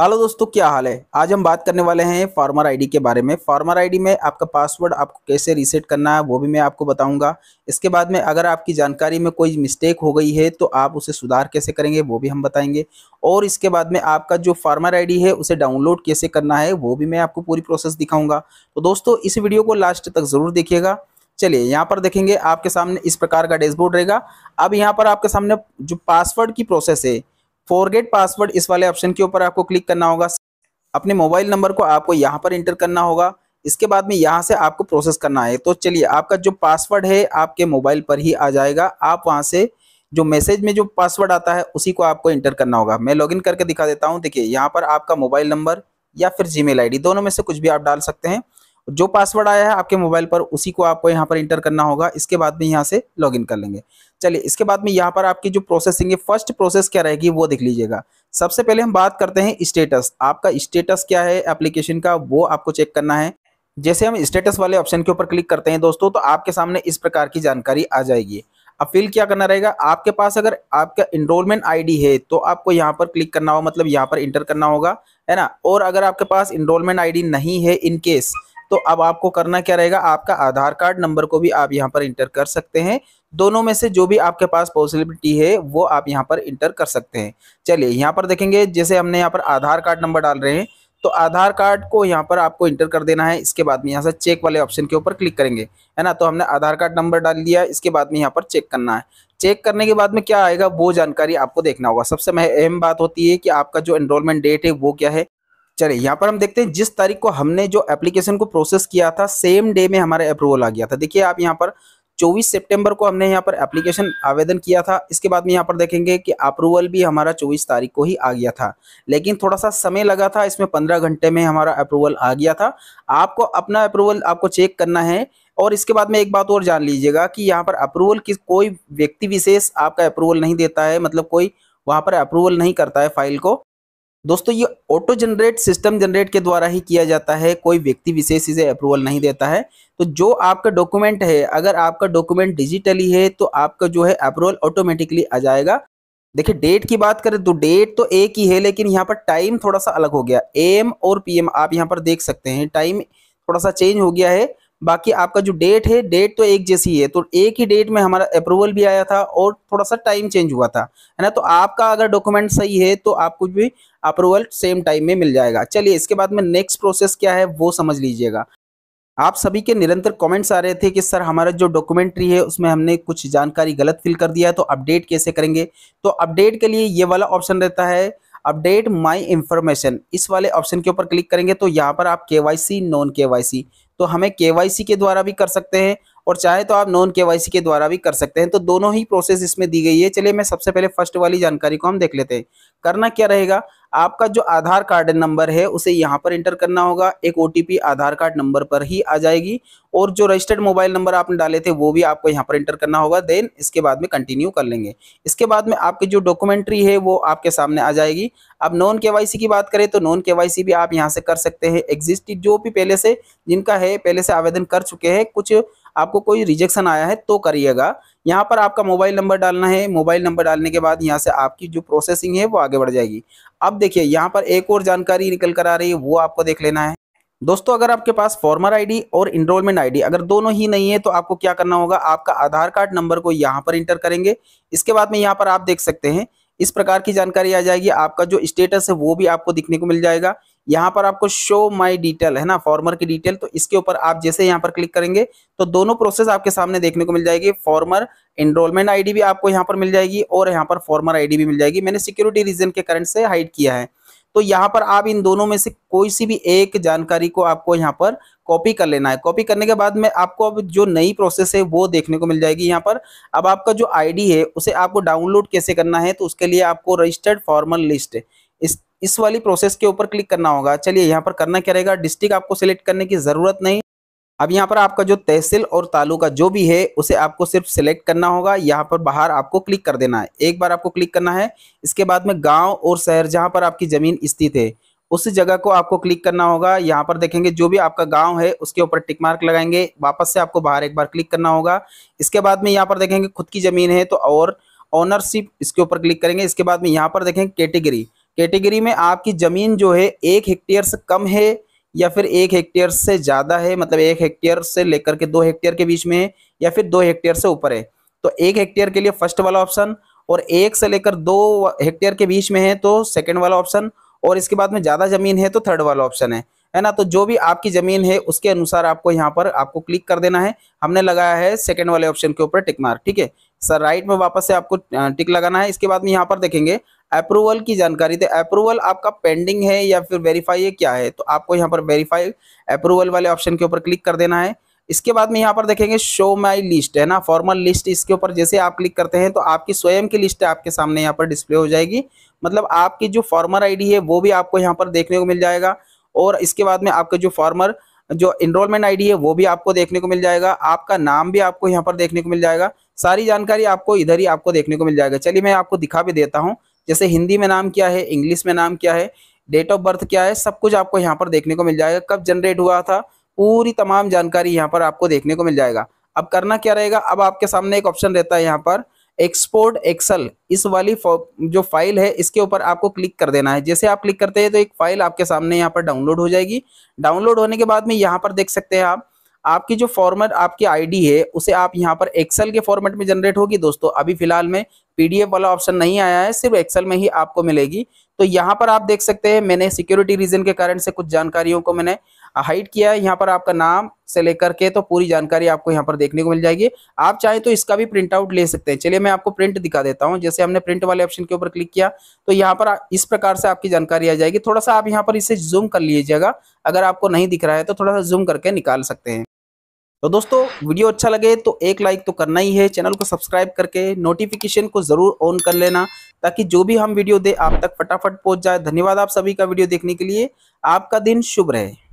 hello दोस्तों क्या हाल है आज हम बात करने वाले हैं फार्मर आईडी के बारे में फार्मर आईडी में आपका पासवर्ड आपको कैसे रीसेट करना है वो भी मैं आपको बताऊंगा इसके बाद में अगर आपकी जानकारी में कोई मिस्टेक हो गई है तो आप उसे सुधार कैसे करेंगे वो भी हम बताएंगे और इसके बाद में आपका जो फार्मर आई है उसे डाउनलोड कैसे करना है वो भी मैं आपको पूरी प्रोसेस दिखाऊँगा तो दोस्तों इस वीडियो को लास्ट तक ज़रूर देखिएगा चलिए यहाँ पर देखेंगे आपके सामने इस प्रकार का डैशबोर्ड रहेगा अब यहाँ पर आपके सामने जो पासवर्ड की प्रोसेस है फॉरगेट पासवर्ड इस वाले ऑप्शन के ऊपर आपको क्लिक करना होगा अपने मोबाइल नंबर को आपको यहाँ पर इंटर करना होगा इसके बाद में यहाँ से आपको प्रोसेस करना है तो चलिए आपका जो पासवर्ड है आपके मोबाइल पर ही आ जाएगा आप वहाँ से जो मैसेज में जो पासवर्ड आता है उसी को आपको इंटर करना होगा मैं लॉगिन करके दिखा देता हूँ देखिए यहाँ पर आपका मोबाइल नंबर या फिर जीमेल आईडी दोनों में से कुछ भी आप डाल सकते हैं जो पासवर्ड आया है आपके मोबाइल पर उसी को आपको यहाँ पर इंटर करना होगा इसके बाद में यहाँ से लॉगिन कर लेंगे चलिए इसके बाद में यहाँ पर आपकी जो प्रोसेसिंग है फर्स्ट प्रोसेस क्या रहेगी वो देख लीजिएगा सबसे पहले हम बात करते हैं स्टेटस आपका स्टेटस क्या है एप्लीकेशन का वो आपको चेक करना है जैसे हम स्टेटस वाले ऑप्शन के ऊपर क्लिक करते हैं दोस्तों तो आपके सामने इस प्रकार की जानकारी आ जाएगी अब फिल क्या करना रहेगा आपके पास अगर आपका इनरोलमेंट आईडी है तो आपको यहाँ पर क्लिक करना होगा मतलब यहाँ पर इंटर करना होगा है ना और अगर आपके पास इनरोलमेंट आईडी नहीं है इन केस तो अब आपको करना क्या रहेगा आपका आधार कार्ड नंबर को भी आप यहाँ पर इंटर कर सकते हैं दोनों में से जो भी आपके पास पॉसिबिलिटी है वो आप यहाँ पर इंटर कर सकते हैं चलिए यहाँ पर देखेंगे जैसे हमने यहाँ पर आधार कार्ड नंबर डाल रहे हैं तो आधार कार्ड को यहाँ पर आपको इंटर कर देना है इसके बाद में यहाँ से चेक वाले ऑप्शन के ऊपर क्लिक करेंगे है ना तो हमने आधार कार्ड नंबर डाल लिया इसके बाद में यहाँ पर चेक करना है चेक करने के बाद में क्या आएगा वो जानकारी आपको देखना होगा सबसे अहम बात होती है कि आपका जो एनरोलमेंट डेट है वो क्या है चलिए यहाँ पर हम देखते हैं जिस तारीख को हमने जो एप्लीकेशन को प्रोसेस किया था सेम डे में हमारा अप्रूवल आ गया था देखिए आप यहाँ पर 24 सितंबर को हमने यहाँ पर एप्लीकेशन आवेदन किया था इसके बाद में यहाँ पर देखेंगे कि अप्रूवल भी हमारा 24 तारीख को ही आ गया था लेकिन थोड़ा सा समय लगा था इसमें 15 घंटे में हमारा अप्रूवल आ गया था आपको अपना अप्रूवल आपको चेक करना है और इसके बाद में एक बात और जान लीजिएगा कि यहाँ पर अप्रूवल की कोई व्यक्ति विशेष आपका अप्रूवल नहीं देता है मतलब कोई वहाँ पर अप्रूवल नहीं करता है फाइल को दोस्तों ये ऑटो जनरेट सिस्टम जनरेट के द्वारा ही किया जाता है कोई व्यक्ति विशेष इसे अप्रूवल नहीं देता है तो जो आपका डॉक्यूमेंट है अगर आपका डॉक्यूमेंट डिजिटली है तो आपका जो है अप्रूवल ऑटोमेटिकली आ जाएगा देखिए डेट की बात करें तो डेट तो एक ही है लेकिन यहाँ पर टाइम थोड़ा सा अलग हो गया एम और पीएम आप यहाँ पर देख सकते हैं टाइम थोड़ा सा चेंज हो गया है बाकी आपका जो डेट है डेट तो एक जैसी है तो एक ही डेट में हमारा अप्रूवल भी आया था और थोड़ा सा टाइम चेंज हुआ था है ना तो आपका अगर डॉक्यूमेंट सही है तो आपको भी अप्रूवल सेम टाइम में मिल जाएगा चलिए इसके बाद में नेक्स्ट प्रोसेस क्या है वो समझ लीजिएगा आप सभी के निरंतर कमेंट्स आ रहे थे कि सर हमारा जो डॉक्यूमेंट्री है उसमें हमने कुछ जानकारी गलत फिल कर दिया है तो अपडेट कैसे करेंगे तो अपडेट के लिए ये वाला ऑप्शन रहता है अपडेट माय इंफॉर्मेशन इस वाले ऑप्शन के ऊपर क्लिक करेंगे तो यहाँ पर आप K Y C non K Y C तो हमें केवाईसी के द्वारा भी कर सकते हैं और चाहे तो आप नॉन केवाईसी के द्वारा भी कर सकते हैं तो दोनों ही प्रोसेस इसमें दी गई है चलिए मैं सबसे पहले फर्स्ट वाली जानकारी को हम देख लेते हैं करना क्या रहेगा आपका जो आधार कार्ड नंबर है उसे यहाँ पर इंटर करना होगा एक ओ आधार कार्ड नंबर पर ही आ जाएगी और जो रजिस्टर्ड मोबाइल नंबर आपने डाले थे वो भी आपको यहाँ पर इंटर करना होगा देन इसके बाद में कंटिन्यू कर लेंगे इसके बाद में आपकी जो डॉक्यूमेंट्री है वो आपके सामने आ जाएगी अब नॉन के की बात करें तो नॉन के भी आप यहाँ से कर सकते हैं एग्जिस्ट जो भी पहले से जिनका है पहले से आवेदन कर चुके हैं कुछ आपको कोई रिजेक्शन आया है तो करिएगा यहाँ पर आपका मोबाइल नंबर डालना है मोबाइल नंबर डालने के बाद यहाँ से आपकी जो प्रोसेसिंग है वो आगे बढ़ जाएगी अब देखिए यहाँ पर एक और जानकारी निकल कर आ रही है वो आपको देख लेना है दोस्तों अगर आपके पास फॉर्मर आईडी और इनरोलमेंट आईडी अगर दोनों ही नहीं है तो आपको क्या करना होगा आपका आधार कार्ड नंबर को यहाँ पर इंटर करेंगे इसके बाद में यहाँ पर आप देख सकते हैं इस प्रकार की जानकारी आ जाएगी आपका जो स्टेटस है वो भी आपको दिखने को मिल जाएगा यहाँ पर आपको शो माई डिटेल है ना फॉर्मर की डिटेल तो इसके ऊपर आप जैसे यहाँ पर क्लिक करेंगे तो दोनों प्रोसेस आपके सामने देखने को मिल जाएगी फॉर्मर एनरोलमेंट आईडी भी आपको यहाँ पर मिल जाएगी और यहाँ पर फॉर्मर आईडी भी मिल जाएगी मैंने सिक्योरिटी रीजन के करंट से हाइड किया है तो यहाँ पर आप इन दोनों में से कोई सी भी एक जानकारी को आपको यहाँ पर कॉपी कर लेना है कॉपी करने के बाद में आपको अब जो नई प्रोसेस है वो देखने को मिल जाएगी यहाँ पर अब आपका जो आईडी है उसे आपको डाउनलोड कैसे करना है तो उसके लिए आपको रजिस्टर्ड फॉर्मल लिस्ट इस इस वाली प्रोसेस के ऊपर क्लिक करना होगा चलिए यहाँ पर करना क्या रहेगा डिस्ट्रिक्ट आपको सिलेक्ट करने की ज़रूरत नहीं अब यहाँ पर आपका जो तहसील और तालुका जो भी है उसे आपको सिर्फ सिलेक्ट करना होगा यहाँ पर बाहर आपको क्लिक कर देना है एक बार आपको क्लिक करना है इसके बाद में गांव और शहर जहाँ पर आपकी ज़मीन स्थित है उस जगह को आपको क्लिक करना होगा यहाँ पर देखेंगे जो भी आपका गांव है उसके ऊपर टिक मार्क लगाएंगे वापस से आपको बाहर एक बार क्लिक करना होगा इसके बाद में यहाँ पर देखेंगे खुद की ज़मीन है तो और ऑनरशिप इसके ऊपर क्लिक करेंगे इसके बाद में यहाँ पर देखेंगे कैटेगरी कैटेगरी में आपकी ज़मीन जो है एक हेक्टेयर से कम है या फिर एक हेक्टेयर से ज़्यादा है मतलब एक हेक्टेयर से लेकर के दो हेक्टेयर के बीच में है या फिर दो हेक्टेयर से ऊपर है तो एक हेक्टेयर के लिए फर्स्ट वाला ऑप्शन और एक से लेकर दो हेक्टेयर के बीच में है तो सेकेंड वाला ऑप्शन और इसके बाद में ज़्यादा ज़मीन है तो थर्ड वाला ऑप्शन है है ना तो जो भी आपकी ज़मीन है उसके अनुसार आपको यहाँ पर आपको क्लिक कर देना है हमने लगाया है सेकेंड वाले ऑप्शन के ऊपर टिक मार ठीक है सर राइट में वापस से आपको टिक लगाना है इसके बाद में यहाँ पर देखेंगे अप्रूवल की जानकारी तो अप्रूवल आपका पेंडिंग है या फिर वेरीफाई है क्या है तो आपको यहाँ पर वेरीफाई अप्रूवल वाले ऑप्शन के ऊपर क्लिक कर देना है इसके बाद में यहाँ पर देखेंगे शो माई लिस्ट है ना फॉर्मल लिस्ट इसके ऊपर जैसे आप क्लिक करते हैं तो आपकी स्वयं की लिस्ट आपके सामने यहाँ पर डिस्प्ले हो जाएगी मतलब आपकी जो फॉर्मर आईडी है वो भी आपको यहाँ पर देखने को मिल जाएगा और इसके बाद में आपके जो फॉर्मर जो इनरोलमेंट आईडी है वो भी आपको देखने को मिल जाएगा आपका नाम भी आपको यहाँ पर देखने को मिल जाएगा सारी जानकारी आपको इधर ही आपको देखने को मिल जाएगा चलिए मैं आपको दिखा भी देता हूँ जैसे हिंदी में नाम क्या है इंग्लिश में नाम क्या है डेट ऑफ बर्थ क्या है सब कुछ आपको यहाँ पर देखने को मिल जाएगा कब जनरेट हुआ था पूरी तमाम जानकारी यहाँ पर आपको देखने को मिल जाएगा अब करना क्या रहेगा अब आपके सामने एक ऑप्शन रहता है यहाँ पर एक्सपोर्ट एक्सल इस वाली जो फाइल है इसके ऊपर आपको क्लिक कर देना है जैसे आप क्लिक करते हैं तो एक फाइल आपके सामने यहाँ पर डाउनलोड हो जाएगी डाउनलोड होने के बाद में यहाँ पर देख सकते हैं आप आपकी जो फॉर्मेट आपकी आईडी है उसे आप यहाँ पर एक्सेल के फॉर्मेट में जनरेट होगी दोस्तों अभी फिलहाल में पीडीएफ वाला ऑप्शन नहीं आया है सिर्फ एक्सेल में ही आपको मिलेगी तो यहाँ पर आप देख सकते हैं मैंने सिक्योरिटी रीजन के कारण से कुछ जानकारियों को मैंने हाइड किया है यहाँ पर आपका नाम से लेकर के तो पूरी जानकारी आपको यहाँ पर देखने को मिल जाएगी आप चाहें तो इसका भी प्रिंट आउट ले सकते हैं चलिए मैं आपको प्रिंट दिखा देता हूँ जैसे हमने प्रिंट वाले ऑप्शन के ऊपर क्लिक किया तो यहाँ पर इस प्रकार से आपकी जानकारी आ जाएगी थोड़ा सा आप यहाँ पर इसे जूम कर लीजिएगा अगर आपको नहीं दिख रहा है तो थोड़ा सा जूम करके निकाल सकते हैं तो दोस्तों वीडियो अच्छा लगे तो एक लाइक तो करना ही है चैनल को सब्सक्राइब करके नोटिफिकेशन को ज़रूर ऑन कर लेना ताकि जो भी हम वीडियो दे आप तक फटाफट पहुंच जाए धन्यवाद आप सभी का वीडियो देखने के लिए आपका दिन शुभ रहे